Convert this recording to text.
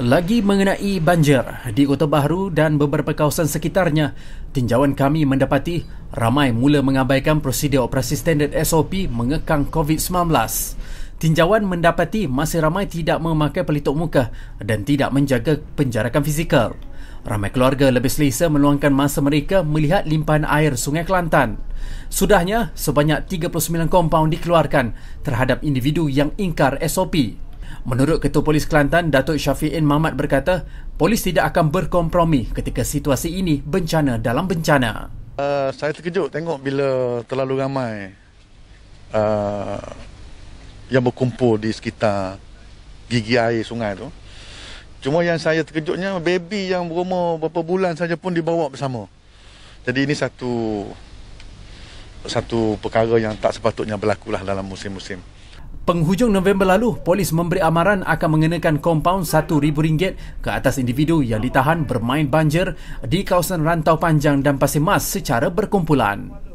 Lagi mengenai banjir di Kota Bahru dan beberapa kawasan sekitarnya, tinjauan kami mendapati ramai mula mengabaikan prosedur operasi standard SOP mengekang COVID-19. Tinjauan mendapati masih ramai tidak memakai pelitup muka dan tidak menjaga penjarakan fizikal. Ramai keluarga lebih selesa meluangkan masa mereka melihat limpahan air Sungai Kelantan. Sudahnya, sebanyak 39 kompaun dikeluarkan terhadap individu yang ingkar SOP. Menurut Ketua Polis Kelantan, Datuk Syafiin Mahmat berkata, polis tidak akan berkompromi ketika situasi ini bencana dalam bencana. Uh, saya terkejut tengok bila terlalu ramai uh, yang berkumpul di sekitar gigi air sungai itu. Cuma yang saya terkejutnya, baby yang berumur beberapa bulan saja pun dibawa bersama. Jadi ini satu satu perkara yang tak sepatutnya berlakulah dalam musim-musim. Penghujung November lalu, polis memberi amaran akan mengenakan kompaun RM1,000 ke atas individu yang ditahan bermain banjir di kawasan Rantau Panjang dan Pasir Mas secara berkumpulan.